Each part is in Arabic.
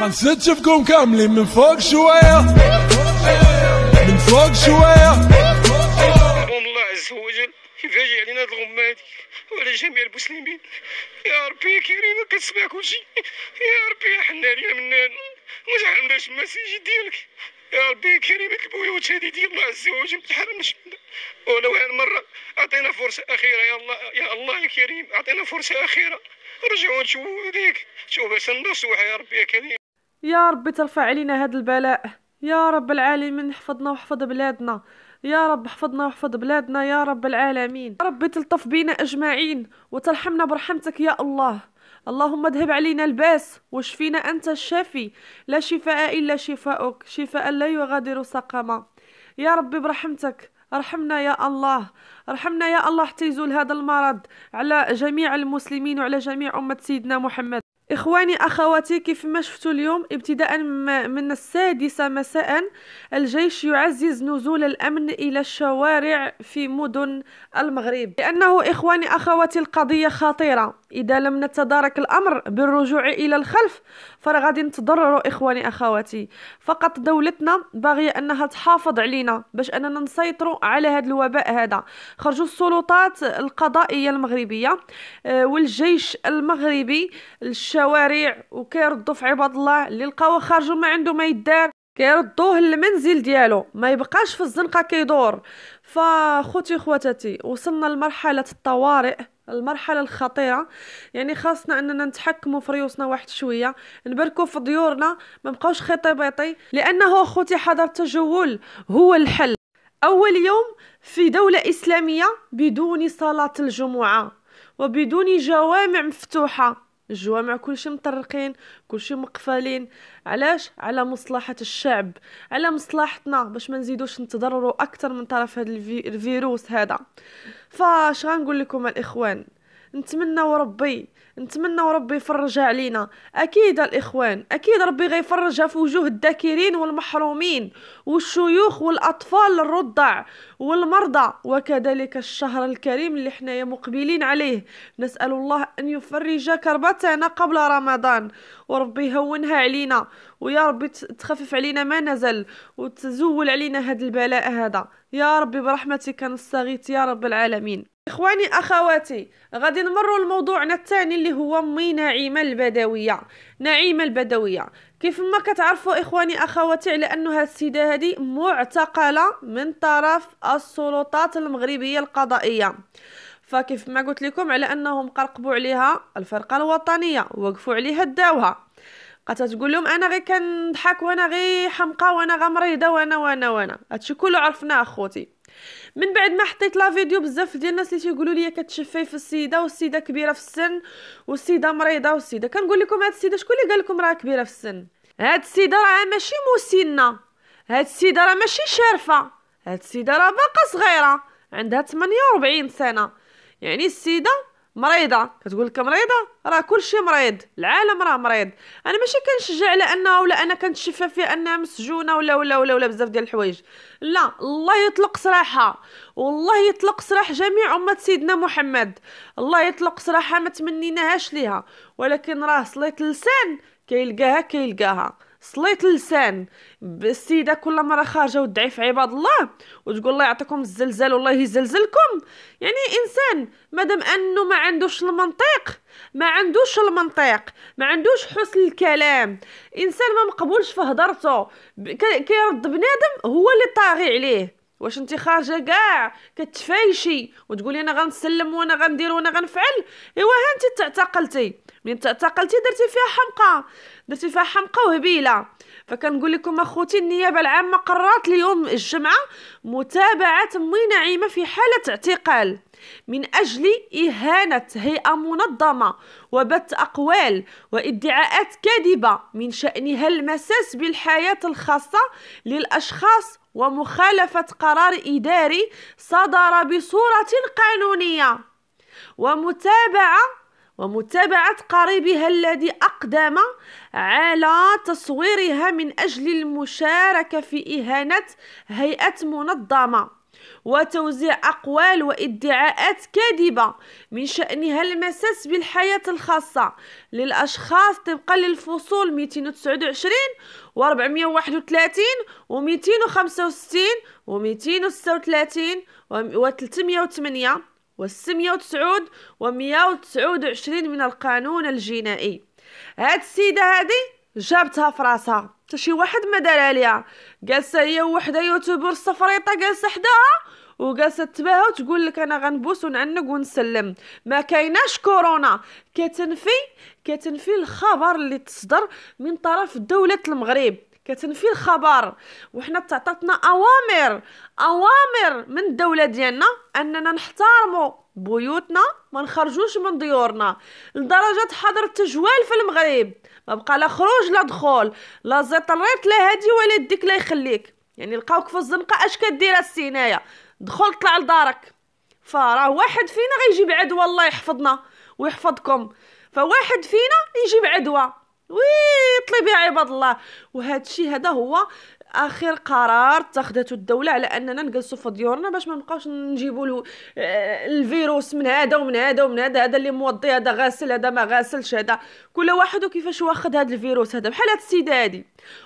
حنسد شفكم كاملين من فوق شوية من فوق شوية الله عز وجل يفاجئ علينا هاد الغمة هادي وعلى جميع المسلمين يا ربي يا كريم كتسمع كلشي يا ربي يا حنان يا منان ما تحرمناش المسيج ديالك يا ربي كريمك البيوت هذه ديال الله عز وجل ما تحرمش ولو عن مرة أعطينا فرصة أخيرة يا الله يا الله يا كريم أعطينا فرصة أخيرة رجعوا نشوفوا هذيك بس النصوح يا ربي يا كريم يا ربي ترفع علينا هذا البلاء يا رب العالمين احفظنا واحفظ بلادنا يا رب احفظنا واحفظ بلادنا يا رب العالمين يا ربي تلطف بينا أجمعين وترحمنا برحمتك يا الله اللهم اذهب علينا الباس واشفينا أنت الشافي لا شفاء إلا شفاؤك شفاء لا يغادر سقما يا ربي برحمتك ارحمنا يا الله ارحمنا يا الله حتى يزول هذا المرض على جميع المسلمين وعلى جميع أمة سيدنا محمد اخواني اخواتي كيف ما شفتوا اليوم ابتداء من السادسة مساء الجيش يعزز نزول الامن الى الشوارع في مدن المغرب لانه اخواني اخواتي القضية خطيرة إذا لم نتدارك الأمر بالرجوع إلى الخلف فغادي نتضرروا إخواني أخواتي فقط دولتنا باغية أنها تحافظ علينا باش أننا نسيطروا على هذا الوباء هذا خرجوا السلطات القضائية المغربية آه، والجيش المغربي للشوارع وكيردوا في عباد الله اللي لقاو خرجوا ما عنده ما يدار كيردوه للمنزل ديالو ما يبقاش في الزنقه كيدور فخوتي خواتاتي وصلنا لمرحله الطوارئ المرحلة الخطيرة يعني خاصنا أننا نتحكموا في ريوسنا واحد شوية نبركوا في ديورنا ما بقاوش خيطي بيطي لأنه أخوتي حضر التجول هو الحل أول يوم في دولة إسلامية بدون صلاة الجمعة وبدون جوامع مفتوحة الجوامع كلشي مطرقين كلشي مقفلين علاش على مصلحه الشعب على مصلحتنا باش ما نزيدوش نتضرروا اكثر من طرف هذا الفيروس هذا فاش غنقول لكم الاخوان نتمنى وربي نتمنى وربي يفرج علينا اكيد الاخوان اكيد ربي غيفرجها في وجوه الذاكرين والمحرومين والشيوخ والاطفال الرضع والمرضى وكذلك الشهر الكريم اللي حنايا مقبلين عليه نسال الله ان يفرج كربتنا قبل رمضان وربي يهونها علينا ويا ربي تخفف علينا ما نزل وتزول علينا هاد البلاء هذا يا ربي برحمتك نستغيث يا رب العالمين اخواني اخواتي غادي نمروا لموضوعنا الثاني اللي هو مي نعيمه البدويه نعيمه البدويه كيف ما كتعرفوا اخواني اخواتي على انه هاد السيده هذه معتقله من طرف السلطات المغربيه القضائيه فكيف ما قلت لكم على انهم قرقبوا عليها الفرقه الوطنيه وقفوا عليها داوها قالت تقول لهم انا غير كنضحك وانا غير حمقى وانا غمريضه وانا وانا وانا هادشي كله عرفناه اخوتي من بعد ما حطيت لا فيديو بزاف ديال الناس اللي تيقولوا لي كتشفي في السيده والسيده كبيره في السن والسيده مريضه والسيده كنقول لكم هاد السيده شكون اللي قال لكم راه كبيره في السن هاد السيده راه ماشي مسنه هاد السيده راه ماشي شارفه هاد السيده راه باقا صغيره عندها 48 سنه يعني السيده مريضه كتقول لك مريضه راه كلشي مريض العالم راه مريض انا ماشي كنشجع على انه ولا انا كنتشفى في انها مسجونه ولا ولا ولا ولا بزاف ديال الحوايج لا الله يطلق سراحها والله يطلق سراح جميع امه سيدنا محمد الله يطلق سراحها ما تمنيناهاش ليها ولكن راه صليت اللسان كيلقاها كيلقاها صليت اللسان بالسيدة كل مره خارجه وتدعي في عباد الله وتقول الله يعطيكم الزلزال والله يزلزلكم يعني انسان مادام انه ما عندوش المنطق ما عندوش المنطق ما عندوش حسن الكلام انسان ما مقبولش في هضرته كيرد بنادم هو اللي طاغي عليه واش انت خارجه كاع كتفايشي وتقولي انا غنسلم وانا غندير وانا غنفعل ايوا ها انت تعتقلتي من تعتقلتي درتي فيها حمقى درتي فيها حمقى وهبيله فكنقول لكم اخوتي النيابه العامه قررت اليوم الجمعه متابعه مي نعيمه في حاله اعتقال من اجل اهانه هيئه منظمه وبت اقوال وادعاءات كاذبه من شانها المساس بالحياه الخاصه للاشخاص ومخالفه قرار اداري صدر بصوره قانونيه ومتابعه ومتابعة قريبها الذي أقدم على تصويرها من أجل المشاركة في إهانة هيئة منظمة وتوزيع أقوال وادعاءات كاذبة من شأنها المساس بالحياة الخاصة للأشخاص طبقا للفصول 229 و 431 و 265 و 236 و 308 والسمية وتسعود ومية وتسعود وعشرين من القانون الجنائي هاد السيدة هادي جابتها فراسها راسها حتى شي واحد ما دارها ليها جالسه هي وحده يوتيوبر الصفريطه جالسه حداها وجالسه تباها وتقول لك انا غنبوس ونعنق ونسلم ما كايناش كورونا كتنفي كتنفي الخبر اللي تصدر من طرف دوله المغرب كتنفي الخبر وحنا تعطاتنا اوامر اوامر من الدوله ديالنا اننا نحترموا بيوتنا ما نخرجوش من ديورنا لدرجه حضر التجوال في المغرب ما بقى لا خروج لا دخول لا زيطريط لا هادي ولا يديك لا يخليك يعني لقاوك في الزنقه اش كدير السينايه دخل طلع لدارك فراه واحد فينا غيجيب عدوى الله يحفظنا ويحفظكم فواحد فينا يجيب عدوى وي طلبي عباد الله وهذا الشيء هذا هو اخر قرار اتخذته الدوله على اننا نجلسوا في ديورنا باش ما نبقاوش نجيبوا له آه، الفيروس من هذا ومن هذا ومن هذا هذا اللي موضي هذا غاسل هذا ما غاسلش هذا كل واحد وكيفاش واخد هذا الفيروس هذا بحال هاد السيده هادي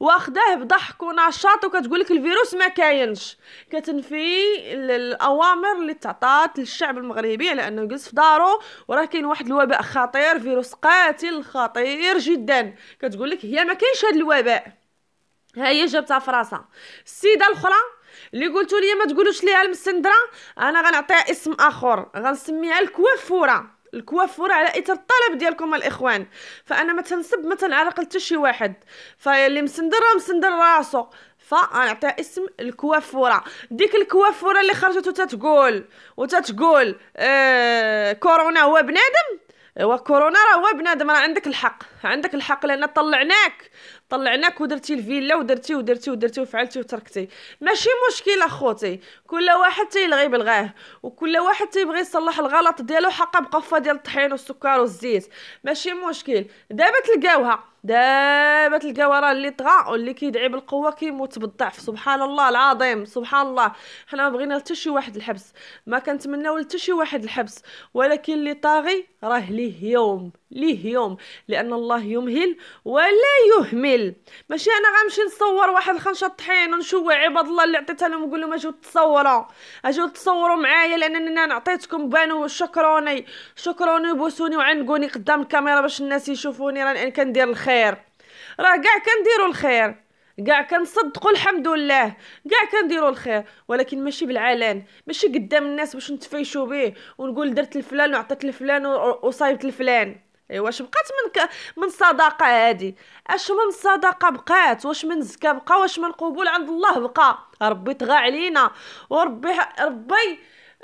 واخداه بضحك ونشاط وكتقول لك الفيروس ما كاينش كتنفي الاوامر اللي تعطات للشعب المغربي على انه يجلس في دارو وراه كاين واحد الوباء خطير فيروس قاتل خطير جدا كتقول لك هي ما كاينش هذا الوباء ها هي جابتها في راسها السيده الاخرى اللي قلتوا لي ما تقولوش ليها المسندره انا غنعطيها اسم اخر غنسميها الكوافوره الكوافوره على اثر الطلب ديالكم الاخوان فانا ما تنسب ما تنعرق حتى شي واحد فاللي مسندر راه مسندر راسو فغنعطيها اسم الكوافوره ديك الكوافوره اللي خرجت وتتقول وتتقول آه كورونا هو بنادم هو كورونا راه هو بنادم راه عندك الحق عندك الحق لان طلعناك طلعناك ودرتي الفيلا ودرتي ودرتي ودرتي وفعلتي وتركتي ماشي مشكله اخوتي كل واحد تيلغي بلغاه وكل واحد تيبغي يصلح الغلط ديالو حقا بقفه ديال الطحين والسكر والزيت ماشي مشكل دابا تلقاوها دابا تلقى راه اللي طغى واللي كيدعي بالقوه كيموت بالضعف سبحان الله العظيم سبحان الله حنا ما بغينا حتى شي واحد الحبس ما كنتمناو حتى شي واحد الحبس ولكن اللي طاغي راه ليه يوم ليه يوم لان الله يمهل ولا يهمل ماشي انا غنمشي نصور واحد الخنشه طحين ونشوع عباد الله اللي عطيتها لهم نقول لهم اجيو تصوروا اجيو تصوروا معايا انا عطيتكم بانو شكروني شكروني بوسوني وعنقوني قدام الكاميرا باش الناس يشوفوني راني كندير الخير الخير راه كاع كنديروا الخير كاع كنصدقوا الحمد لله كاع كنديروا الخير ولكن ماشي بالعلن ماشي قدام الناس باش نتفايشوا به ونقول درت لفلان وعطيت لفلان وصايبت لفلان ايوا واش بقات من ك... من صدقه هادي اش من صدقه بقات واش من زكاه بقى واش من قبول عند الله بقى ربي طغى علينا وربي ربي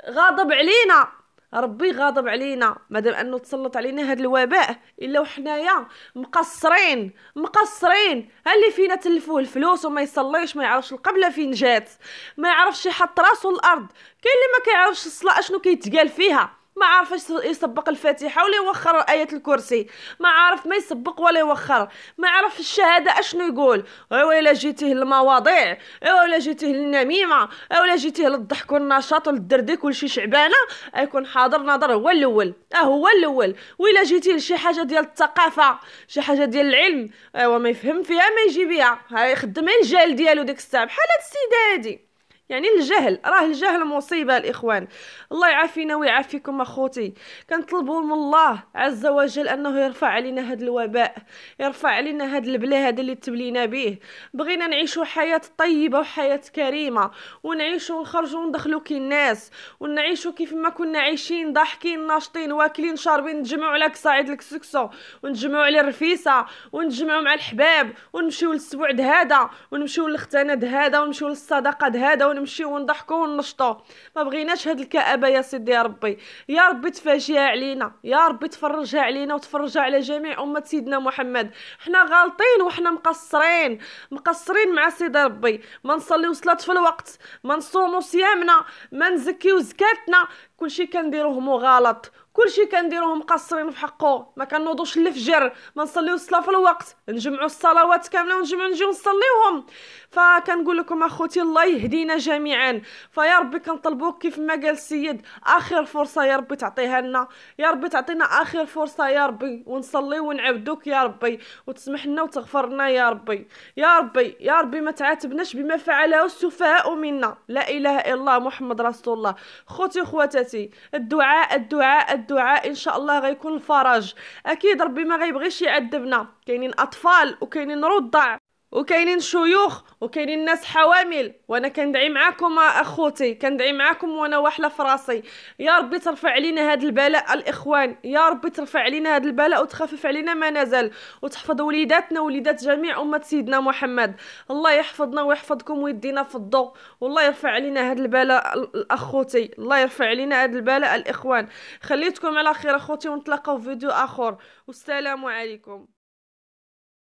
غاضب علينا ربي غاضب علينا مادام انه تسلط علينا هذا الوباء الا وحنايا مقصرين مقصرين ها اللي فينا تلفوه الفلوس وما يصليش ما يعرفش القبله فين جات ما يعرفش يحط راسو الارض كاين اللي ما كيعرفش الصلاه اشنو كيتقال فيها ما عارفش يسبق الفاتحه ولا يوخر ايه الكرسي ما عارف ما يسبق ولا يوخر ما عارف الشهاده اشنو يقول ايوا الا جيتيه للمواضيع ايوا الا جيتيه للنميمه ايوا الا جيتيه للضحك والنشاط والدردي كلشي شعبانه يكون حاضر نظر هو الاول اه هو الاول والا جيتيه لشي حاجه ديال الثقافه شي حاجه ديال العلم ايوا ما يفهم فيها ما يجي بها يخدم الجال ديالو ديك الساعه بحال هاد السيده هادي يعني الجهل راه الجهل مصيبه الاخوان الله يعافينا ويعافيكم اخوتي كنطلبوا من الله عز وجل انه يرفع علينا هذا الوباء يرفع علينا هذا البلاء هذا اللي تبلينا به بغينا نعيشوا حياه طيبه وحياه كريمه ونعيشوا ونخرجوا وندخلوا كي الناس ونعيشوا كيف ما كنا عايشين ضاحكين ناشطين واكلين شاربين نتجمعوا على كصاعد الكسكسو ونتجمعوا على الرفيسه ونتجمعوا مع الحباب ونمشيو للسبوع هذا ونمشيو للختانه هذا ونمشيو للصدقه هذا ونمشيو ونضحكو ونشطو ما بغيناش هاد الكآبه يا سيدي يا ربي يا ربي تفاجئها علينا يا ربي تفرجها علينا وتفرجها على جميع امه سيدنا محمد حنا غالطين وحنا مقصرين مقصرين مع سيدي ربي ما نصليو صلاه في الوقت ما نصومو صيامنا ما نزكيو زكاتنا كلشي كنديروه غلط كلشي كنديروه مقصرين في حقه ما كنوضوش الفجر ما نصليو الصلاه في الوقت نجمعوا الصلوات كامله ونجمع نجيو نصليوهم فكنقول لكم اخوتي الله يهدينا جميعا فيا ربي كنطلبوك كيف ما قال السيد اخر فرصه يا ربي تعطيها لنا يا ربي تعطينا اخر فرصه يا ربي ونصلي ونعبدوك يا ربي وتسمح لنا وتغفر لنا يا ربي يا ربي يا ربي ما تعاتبناش بما فعله السفهاء منا لا اله الا الله محمد رسول الله خوتي خواتاتي الدعاء الدعاء, الدعاء الدعاء ان شاء الله غيكون الفرج اكيد ربي ما غيبغيش يعذبنا كاينين اطفال وكاينين رضع وكاينين شيوخ وكاينين ناس حوامل وانا كندعي معاكم اخوتي كندعي معاكم وانا واحله في راسي يا ربي ترفع علينا هذا البلاء الاخوان يا ربي ترفع علينا هذا البلاء وتخفف علينا ما نزل وتحفظ وليداتنا وليدات جميع امه سيدنا محمد الله يحفظنا ويحفظكم ويدينا في الضوء والله يرفع علينا هذا البلاء اخوتي الله يرفع علينا هذا البلاء الاخوان خليتكم على خير اخوتي ونتلاقاو في فيديو اخر والسلام عليكم